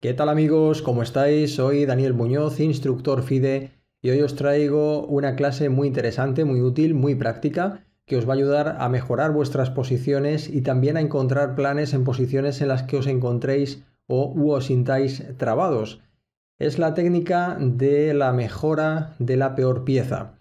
¿Qué tal amigos? ¿Cómo estáis? Soy Daniel Muñoz, instructor FIDE, y hoy os traigo una clase muy interesante, muy útil, muy práctica que os va a ayudar a mejorar vuestras posiciones y también a encontrar planes en posiciones en las que os encontréis o os sintáis trabados. Es la técnica de la mejora de la peor pieza.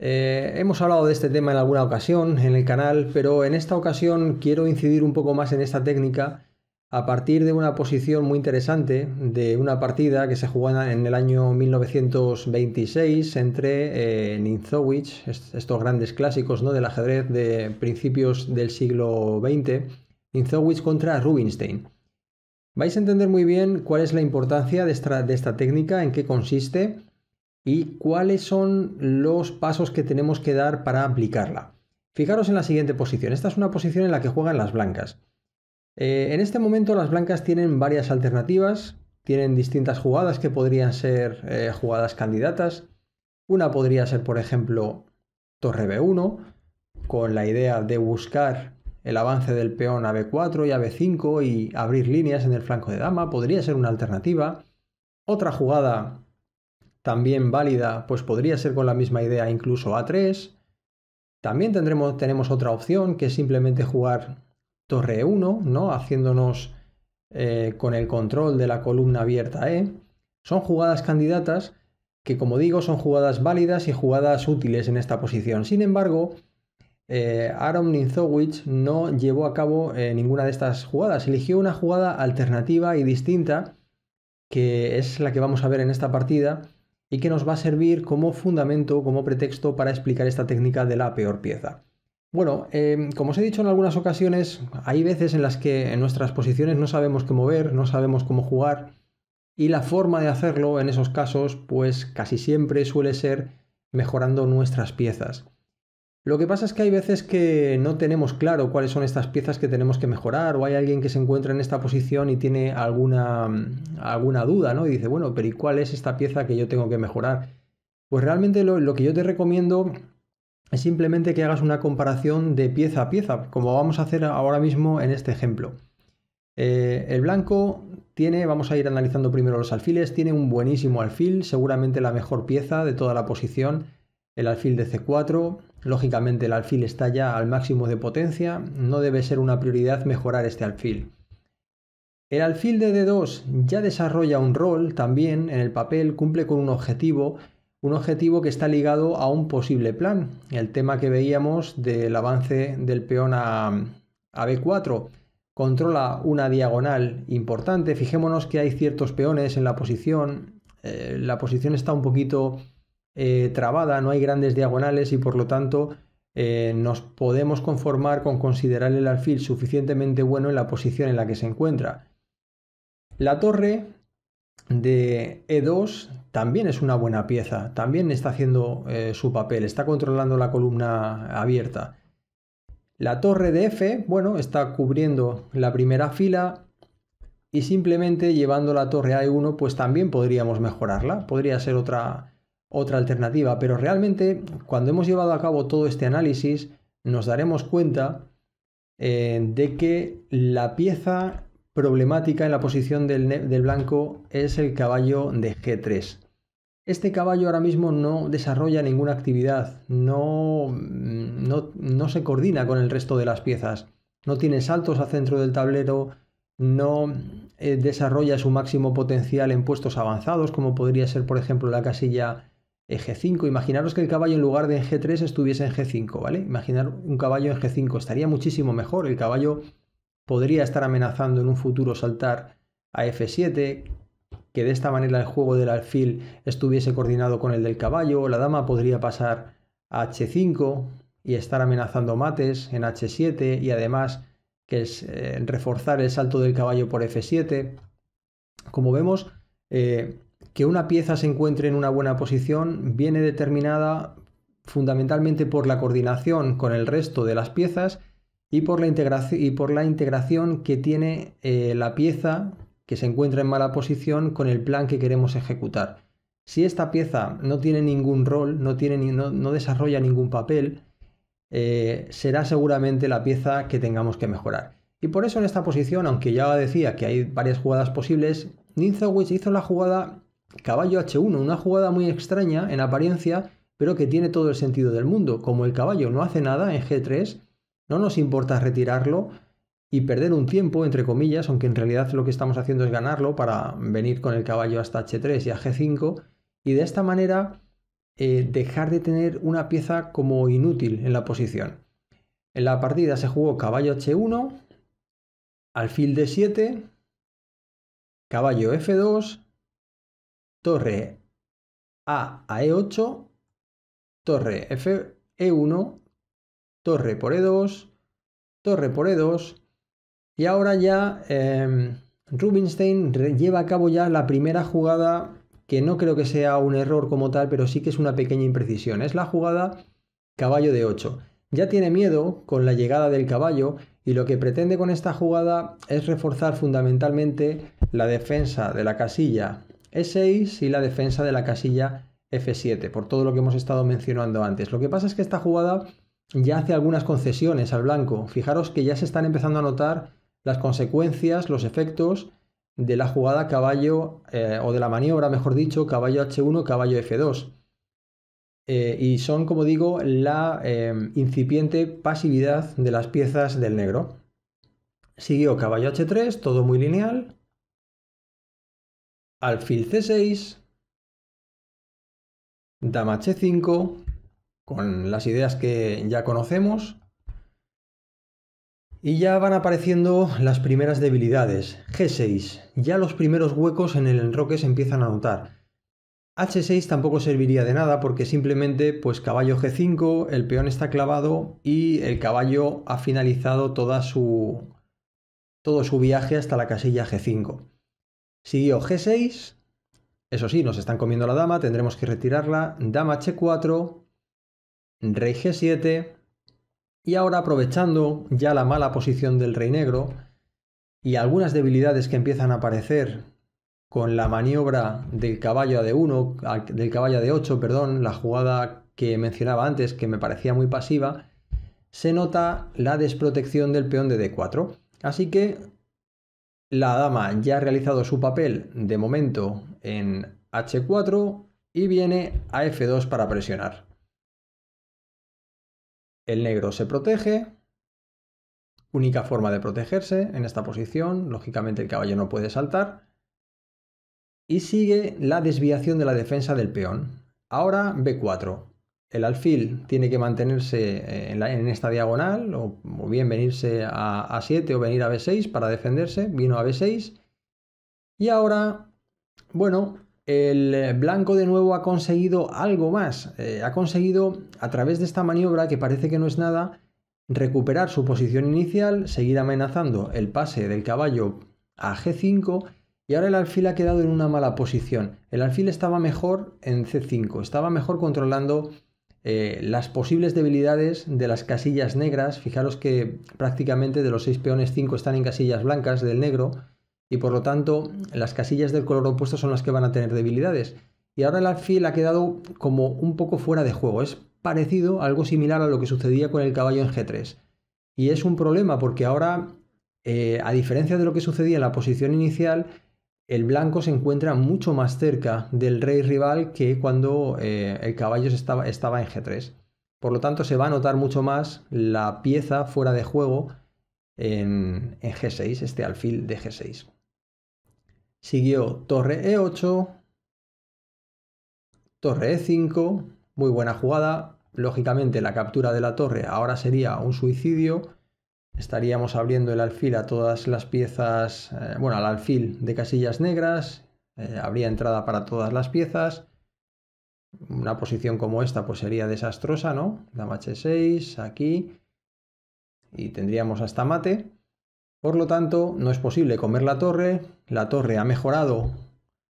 Eh, hemos hablado de este tema en alguna ocasión en el canal, pero en esta ocasión quiero incidir un poco más en esta técnica a partir de una posición muy interesante de una partida que se jugó en el año 1926 entre eh, estos grandes clásicos ¿no? del ajedrez de principios del siglo XX, Ninthowich contra Rubinstein. Vais a entender muy bien cuál es la importancia de esta técnica, en qué consiste y cuáles son los pasos que tenemos que dar para aplicarla. Fijaros en la siguiente posición. Esta es una posición en la que juegan las blancas. Eh, en este momento las blancas tienen varias alternativas, tienen distintas jugadas que podrían ser eh, jugadas candidatas. Una podría ser, por ejemplo, torre B1, con la idea de buscar el avance del peón a B4 y a B5 y abrir líneas en el flanco de dama, podría ser una alternativa. Otra jugada también válida, pues podría ser con la misma idea incluso A3. También tendremos, tenemos otra opción que es simplemente jugar torre 1, ¿no? Haciéndonos eh, con el control de la columna abierta E. Son jugadas candidatas que, como digo, son jugadas válidas y jugadas útiles en esta posición. Sin embargo, eh, Aaron Ninzowicz no llevó a cabo eh, ninguna de estas jugadas. Eligió una jugada alternativa y distinta, que es la que vamos a ver en esta partida y que nos va a servir como fundamento, como pretexto para explicar esta técnica de la peor pieza. Bueno, em, como os he dicho en algunas ocasiones, hay veces en las que en nuestras posiciones no sabemos qué mover, no sabemos cómo jugar, y la forma de hacerlo en esos casos, pues casi siempre suele ser mejorando nuestras piezas. Lo que pasa es que hay veces que no tenemos claro cuáles son estas piezas que tenemos que mejorar o hay alguien que se encuentra en esta posición y tiene alguna, mm, alguna duda, ¿no? Y dice, bueno, pero ¿y cuál es esta pieza que yo tengo que mejorar? Pues realmente lo que yo te recomiendo es simplemente que hagas una comparación de pieza a pieza, como vamos a hacer ahora mismo en este ejemplo. Eh, el blanco tiene, vamos a ir analizando primero los alfiles, tiene un buenísimo alfil, seguramente la mejor pieza de toda la posición, el alfil de C4, lógicamente el alfil está ya al máximo de potencia, no debe ser una prioridad mejorar este alfil. El alfil de D2 ya desarrolla un rol también en el papel, cumple con un objetivo un objetivo que está ligado a un posible plan, el tema que veíamos del avance del peón a, B4. Controla una diagonal importante, fijémonos que hay ciertos peones en la posición, eh, la posición está un poquito eh, trabada, no hay grandes diagonales y por lo tanto eh, nos podemos conformar con considerar el alfil suficientemente bueno en la posición en la que se encuentra. La torre de E2 también es una buena pieza, también está haciendo eh, su papel, está controlando la columna abierta. La torre de F, bueno, está cubriendo la primera fila y simplemente llevando la torre a E1, pues también podríamos mejorarla, podría ser otra, otra alternativa, pero realmente cuando hemos llevado a cabo todo este análisis nos daremos cuenta eh, de que la pieza problemática en la posición del, blanco es el caballo de G3. Este caballo ahora mismo no desarrolla ninguna actividad, mm, no, no, se coordina con el resto de las piezas, no tiene saltos al centro del tablero, no eh, desarrolla su máximo potencial en puestos avanzados, como podría ser, por ejemplo, la casilla G5. Imaginaros que el caballo en lugar de G3 estuviese en G5, ¿vale? Imaginar un caballo en G5, estaría muchísimo mejor. El caballo podría estar amenazando en un futuro saltar a F7, que de esta manera el juego del alfil estuviese coordinado con el del caballo, la dama podría pasar a H5 y estar amenazando mates en H7 y además que es eh, reforzar el salto del caballo por F7. Como vemos, eh, que una pieza se encuentre en una buena posición viene determinada fundamentalmente por la coordinación con el resto de las piezas y por la, integración, y por la integración que tiene eh, la pieza que se encuentra en mala posición con el plan que queremos ejecutar. Si esta pieza no tiene ningún rol, no, tiene no, desarrolla ningún papel, eh, será seguramente la pieza que tengamos que mejorar. Y por eso en esta posición, aunque ya decía que hay varias jugadas posibles, Witch hizo la jugada caballo H1, una jugada muy extraña en apariencia, pero que tiene todo el sentido del mundo. Como el caballo no hace nada en G3, no nos importa retirarlo y perder un tiempo, entre comillas, aunque en realidad lo que estamos haciendo es ganarlo para venir con el caballo hasta H3 y a G5 y de esta manera eh, dejar de tener una pieza como inútil en la posición. En la partida se jugó caballo H1, alfil D7, caballo F2, torre A a E8, torre F E1 torre por E2, torre por E2. Y ahora ya em, Rubinstein lleva a cabo ya la primera jugada que no creo que sea un error como tal, pero sí que es una pequeña imprecisión. Es la jugada caballo de 8. Ya tiene miedo con la llegada del caballo y lo que pretende con esta jugada es reforzar fundamentalmente la defensa de la casilla E6 y la defensa de la casilla F7, por todo lo que hemos estado mencionando antes. Lo que pasa es que esta jugada ya hace algunas concesiones al blanco. Fijaros que ya se están empezando a notar las consecuencias, los efectos de la jugada caballo, eh, o de la maniobra, mejor dicho, caballo H1, caballo F2. Eh, y son, como digo, la eh, incipiente pasividad de las piezas del negro. Siguió caballo H3, todo muy lineal. Alfil C6. Dama H5 con las ideas que ya conocemos. Y ya van apareciendo las primeras debilidades. G6. Ya los primeros huecos en el enroque se empiezan a notar. H6 tampoco serviría de nada porque simplemente pues caballo G5, el peón está clavado y el caballo ha finalizado toda su, todo su viaje hasta la casilla G5. Siguió G6, eso sí, nos están comiendo la dama, tendremos que retirarla, dama H4, rey g7 y ahora aprovechando ya la mala posición del rey negro y algunas debilidades que empiezan a aparecer con la maniobra del caballo de 1 del caballo de 8 perdón, la jugada que mencionaba antes que me parecía muy pasiva, se nota la desprotección del peón de d4. Así que la dama ya ha realizado su papel de momento en h4 y viene a f2 para presionar. El negro se protege. Única forma de protegerse en esta posición. Lógicamente el caballo no puede saltar. Y sigue la desviación de la defensa del peón. Ahora B4. El alfil tiene que mantenerse eh, en, esta diagonal o, o, bien venirse a A7 o venir a B6 para defenderse. Vino a B6. Y ahora, bueno, el eh, blanco de nuevo ha conseguido algo más. Eh, ha conseguido, a través de esta maniobra, que parece que no es nada, recuperar su posición inicial, seguir amenazando el pase del caballo a G5 y ahora el alfil ha quedado en una mala posición. El alfil estaba mejor en C5, estaba mejor controlando eh, las posibles debilidades de las casillas negras. Fijaros que prácticamente de los 6 peones 5 están en casillas blancas del negro y por lo tanto las casillas del color opuesto son las que van a tener debilidades. Y ahora el alfil ha quedado como un poco fuera de juego, es parecido, algo similar a lo que sucedía con el caballo en G3. Y es un problema porque ahora, eh, a diferencia de lo que sucedía en la posición inicial, el blanco se encuentra mucho más cerca del rey rival que cuando eh, el caballo estaba, en G3. Por lo tanto, se va a notar mucho más la pieza fuera de juego en G6, este alfil de G6. Siguió torre e8, torre e5, muy buena jugada. Lógicamente la captura de la torre ahora sería un suicidio. Estaríamos abriendo el alfil a todas las piezas, eh, bueno, al alfil de casillas negras. Eh, habría entrada para todas las piezas. Una posición como esta pues sería desastrosa, ¿no? Dama h6, aquí. Y tendríamos hasta mate. Por lo tanto, no es posible comer la torre, la torre ha mejorado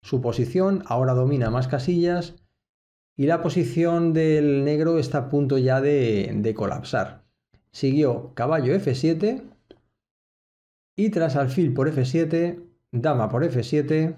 su posición, ahora domina más casillas y la posición del negro está a punto ya de, colapsar. Siguió caballo F7 y tras alfil por F7, dama por F7,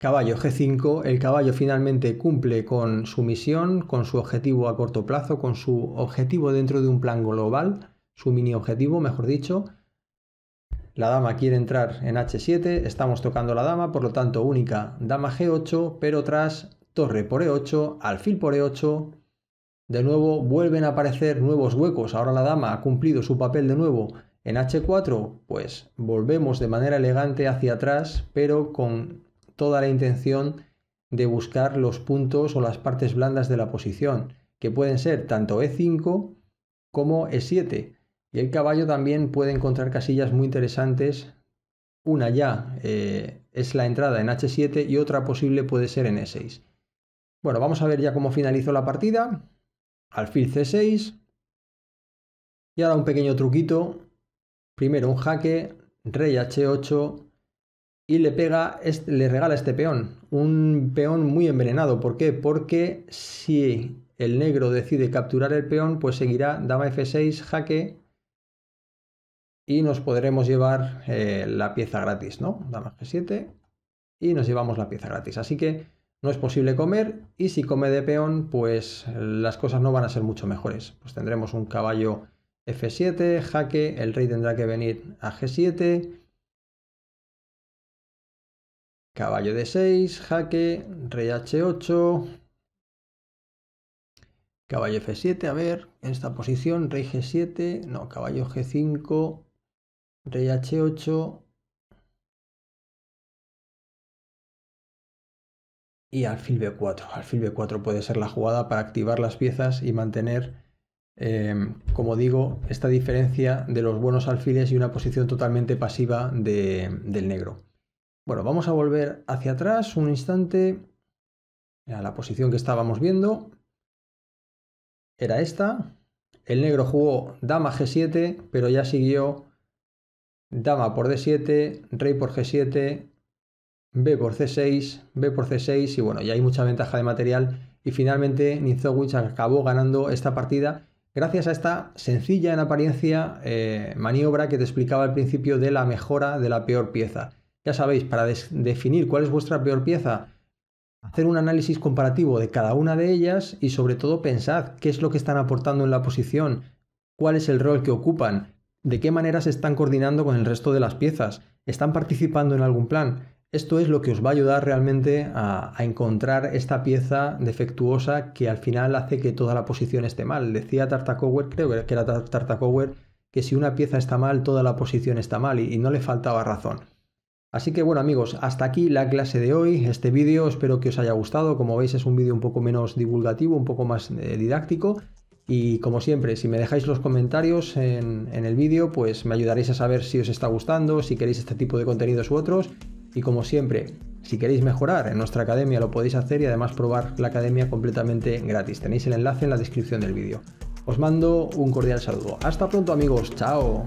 caballo G5, el caballo finalmente cumple con su misión, con su objetivo a corto plazo, con su objetivo dentro de un plan global su mini objetivo, mejor dicho. La dama quiere entrar en h7, estamos tocando la dama, por lo tanto única dama g8, pero tras torre por e8, alfil por e8, de nuevo vuelven a aparecer nuevos huecos, ahora la dama ha cumplido su papel de nuevo en h4, pues volvemos de manera elegante hacia atrás, pero con toda la intención de buscar los puntos o las partes blandas de la posición, que pueden ser tanto e5 como e7. Y el caballo también puede encontrar casillas muy interesantes. Una ya eh, es la entrada en H7 y otra posible puede ser en E6. Bueno, vamos a ver ya cómo finalizó la partida. Alfil C6. Y ahora un pequeño truquito. Primero un jaque, rey H8 y le pega, le regala este peón. Un peón muy envenenado. ¿Por qué? Porque si el negro decide capturar el peón, pues seguirá dama F6, jaque y nos podremos llevar eh, la pieza gratis, ¿no? a G7 y nos llevamos la pieza gratis. Así que no es posible comer y si come de peón, pues las cosas no van a ser mucho mejores. Pues tendremos un caballo F7, jaque, el rey tendrá que venir a G7, caballo D6, jaque, rey H8, caballo F7, a ver, en esta posición, rey G7, no, caballo G5, Rey H8. Y alfil B4. Alfil B4 puede ser la jugada para activar las piezas y mantener, em, como digo, esta diferencia de los buenos alfiles y una posición totalmente pasiva de, del negro. Bueno, vamos a volver hacia atrás un instante a la posición que estábamos viendo. Era esta. El negro jugó dama G7, pero ya siguió dama por d7, rey por g7, b por c6, b por c6 y bueno, ya hay mucha ventaja de material y finalmente Nizowicz acabó ganando esta partida gracias a esta sencilla en apariencia eh, maniobra que te explicaba al principio de la mejora de la peor pieza. Ya sabéis, para definir cuál es vuestra peor pieza, hacer un análisis comparativo de cada una de ellas y sobre todo pensad qué es lo que están aportando en la posición, cuál es el rol que ocupan, de qué manera se están coordinando con el resto de las piezas, están participando en algún plan. Esto es lo que os va a ayudar realmente a, encontrar esta pieza defectuosa que al final hace que toda la posición esté mal. Decía Tartakower, creo que era Tartakower, que si una pieza está mal, toda la posición está mal y, no le faltaba razón. Así que bueno amigos, hasta aquí la clase de hoy, este vídeo espero que os haya gustado, como veis es un vídeo un poco menos divulgativo, un poco más eh, didáctico, y como siempre, si me dejáis los comentarios en, el vídeo, pues me ayudaréis a saber si os está gustando, si queréis este tipo de contenidos u otros. Y como siempre, si queréis mejorar en nuestra academia lo podéis hacer y además probar la academia completamente gratis. Tenéis el enlace en la descripción del vídeo. Os mando un cordial saludo. Hasta pronto amigos. Chao.